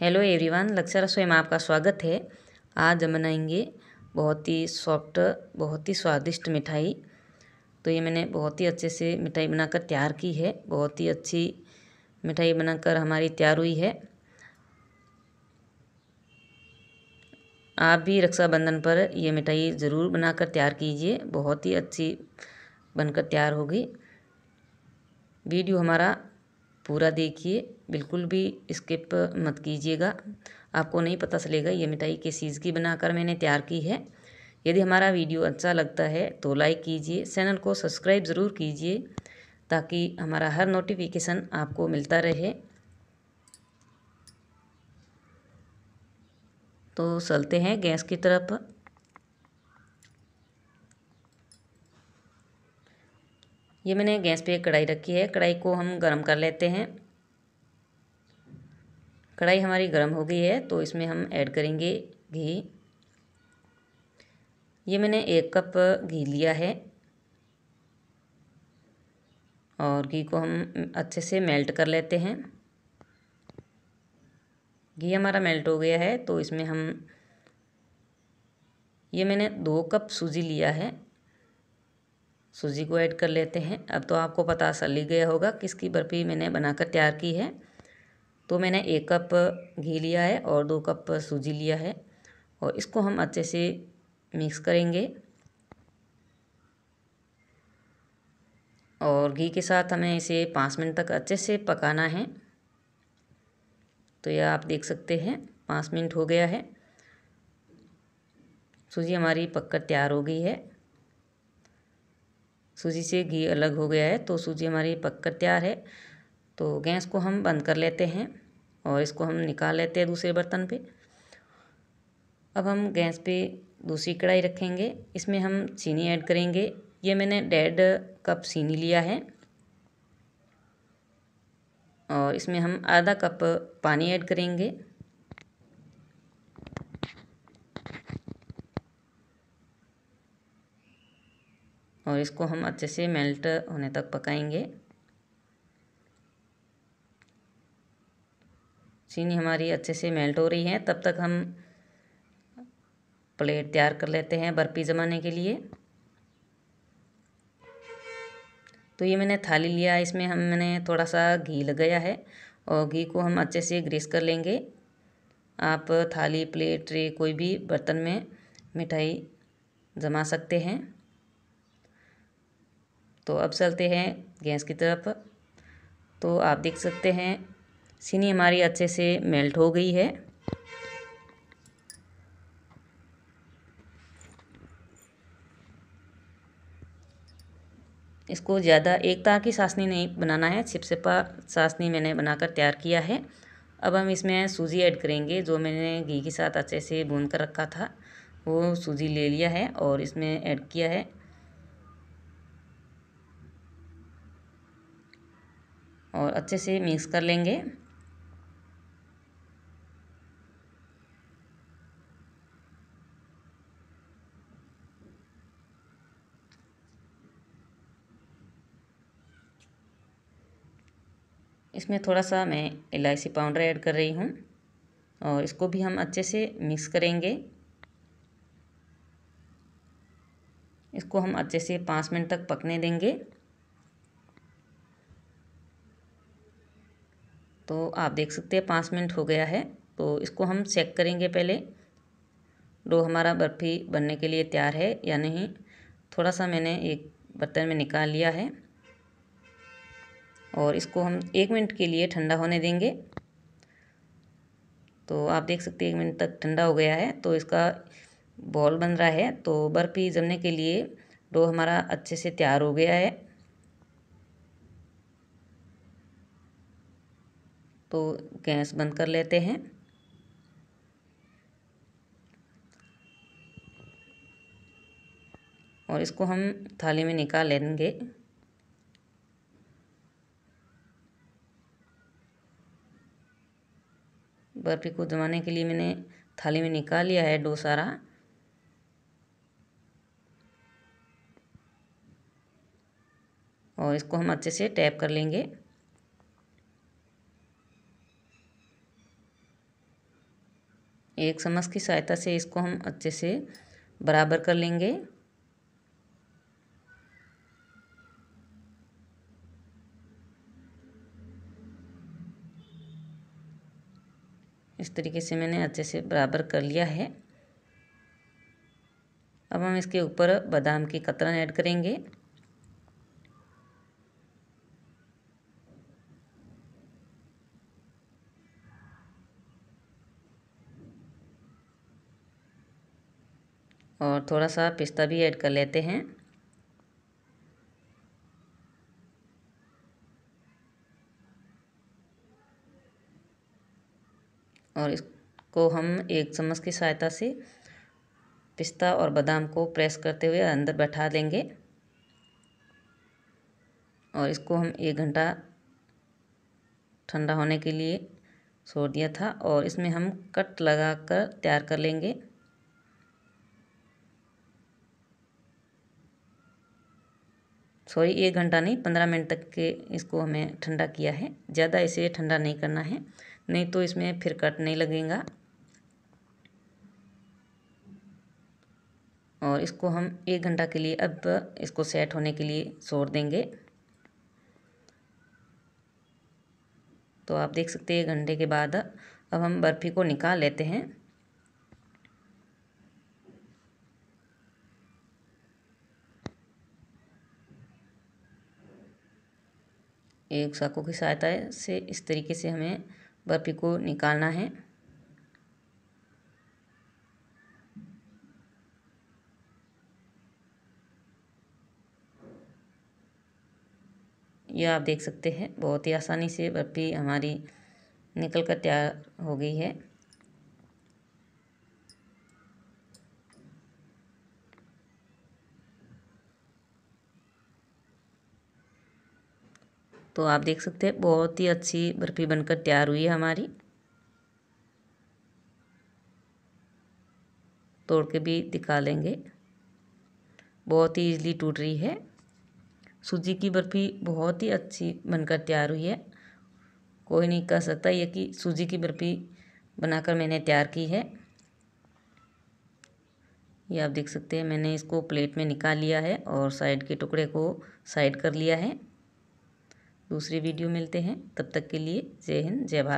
hello everyone लक्ष्य रसोई में आपका स्वागत है आज हम बनाएंगे बहुत ही सॉफ्ट बहुत ही स्वादिष्ट मिठाई तो ये मैंने बहुत ही अच्छे से मिठाई बनाकर तैयार की है बहुत ही अच्छी मिठाई बनाकर हमारी तैयार हुई है आप भी रक्षाबंधन पर यह मिठाई ज़रूर बनाकर तैयार कीजिए बहुत ही अच्छी बनकर तैयार होगी वीडियो हमारा पूरा देखिए बिल्कुल भी स्किप मत कीजिएगा आपको नहीं पता चलेगा ये मिठाई किस चीज़ की बनाकर मैंने तैयार की है यदि हमारा वीडियो अच्छा लगता है तो लाइक कीजिए चैनल को सब्सक्राइब ज़रूर कीजिए ताकि हमारा हर नोटिफिकेशन आपको मिलता रहे तो चलते हैं गैस की तरफ ये मैंने गैस पे कढ़ाई रखी है कढ़ाई को हम गरम कर लेते हैं कढ़ाई हमारी गर्म हो गई है तो इसमें हम ऐड करेंगे घी ये मैंने एक कप घी लिया है और घी को हम अच्छे से मेल्ट कर लेते हैं घी हमारा मेल्ट हो गया है तो इसमें हम ये मैंने दो कप सूजी लिया है सूजी को ऐड कर लेते हैं अब तो आपको पता चल ही गया होगा किसकी बर्फ़ी मैंने बनाकर तैयार की है तो मैंने एक कप घी लिया है और दो कप सूजी लिया है और इसको हम अच्छे से मिक्स करेंगे और घी के साथ हमें इसे पाँच मिनट तक अच्छे से पकाना है तो यह आप देख सकते हैं पाँच मिनट हो गया है सूजी हमारी पककर तैयार हो गई है सूजी से घी अलग हो गया है तो सूजी हमारी पक कर तैयार है तो गैस को हम बंद कर लेते हैं और इसको हम निकाल लेते हैं दूसरे बर्तन पे अब हम गैस पे दूसरी कढ़ाई रखेंगे इसमें हम चीनी ऐड करेंगे ये मैंने डेढ़ कप चीनी लिया है और इसमें हम आधा कप पानी ऐड करेंगे और इसको हम अच्छे से मेल्ट होने तक पकाएंगे चीनी हमारी अच्छे से मेल्ट हो रही है तब तक हम प्लेट तैयार कर लेते हैं बर्फ़ी जमाने के लिए तो ये मैंने थाली लिया इसमें हम मैंने थोड़ा सा घी लगाया है और घी को हम अच्छे से ग्रीस कर लेंगे आप थाली प्लेट ट्रे कोई भी बर्तन में मिठाई जमा सकते हैं तो अब चलते हैं गैस की तरफ तो आप देख सकते हैं सीनी हमारी अच्छे से मेल्ट हो गई है इसको ज़्यादा एक तार की सासनी नहीं बनाना है छिपा सासनी मैंने बनाकर तैयार किया है अब हम इसमें सूजी ऐड करेंगे जो मैंने घी के साथ अच्छे से भून कर रखा था वो सूजी ले लिया है और इसमें ऐड किया है और अच्छे से मिक्स कर लेंगे इसमें थोड़ा सा मैं इलायची पाउडर ऐड कर रही हूँ और इसको भी हम अच्छे से मिक्स करेंगे इसको हम अच्छे से पाँच मिनट तक पकने देंगे तो आप देख सकते हैं पाँच मिनट हो गया है तो इसको हम चेक करेंगे पहले डो हमारा बर्फ़ी बनने के लिए तैयार है या नहीं थोड़ा सा मैंने एक बर्तन में निकाल लिया है और इसको हम एक मिनट के लिए ठंडा होने देंगे तो आप देख सकते हैं एक मिनट तक ठंडा हो गया है तो इसका बॉल बन रहा है तो बर्फ़ी जमने के लिए डो हमारा अच्छे से तैयार हो गया है तो गैस बंद कर लेते हैं और इसको हम थाली में निकाल लेंगे बर्फ़ी को जमाने के लिए मैंने थाली में निकाल लिया है डो सारा और इसको हम अच्छे से टैप कर लेंगे एक समझ की सहायता से इसको हम अच्छे से बराबर कर लेंगे इस तरीके से मैंने अच्छे से बराबर कर लिया है अब हम इसके ऊपर बादाम की कतरन ऐड करेंगे और थोड़ा सा पिस्ता भी ऐड कर लेते हैं और इसको हम एक चम्मच की सहायता से पिस्ता और बादाम को प्रेस करते हुए अंदर बैठा देंगे और इसको हम एक घंटा ठंडा होने के लिए छोड़ दिया था और इसमें हम कट लगा कर तैयार कर लेंगे सॉरी एक घंटा नहीं पंद्रह मिनट तक के इसको हमें ठंडा किया है ज़्यादा इसे ठंडा नहीं करना है नहीं तो इसमें फिर कट नहीं लगेगा और इसको हम एक घंटा के लिए अब इसको सेट होने के लिए छोड़ देंगे तो आप देख सकते हैं एक घंटे के बाद अब हम बर्फ़ी को निकाल लेते हैं एक साखों की सहायता से इस तरीके से हमें बर्फ़ी को निकालना है यह आप देख सकते हैं बहुत ही आसानी से बर्फ़ी हमारी निकल कर तैयार हो गई है तो आप देख सकते हैं बहुत ही अच्छी बर्फ़ी बनकर तैयार हुई है हमारी तोड़ के भी दिखा लेंगे बहुत ही इज़ली टूट रही है सूजी की बर्फ़ी बहुत ही अच्छी बनकर तैयार हुई है कोई नहीं कह सकता ये कि सूजी की बर्फ़ी बनाकर मैंने तैयार की है ये आप देख सकते हैं मैंने इसको प्लेट में निकाल लिया है और साइड के टुकड़े को साइड कर लिया है दूसरी वीडियो मिलते हैं तब तक के लिए जय हिंद जय भारत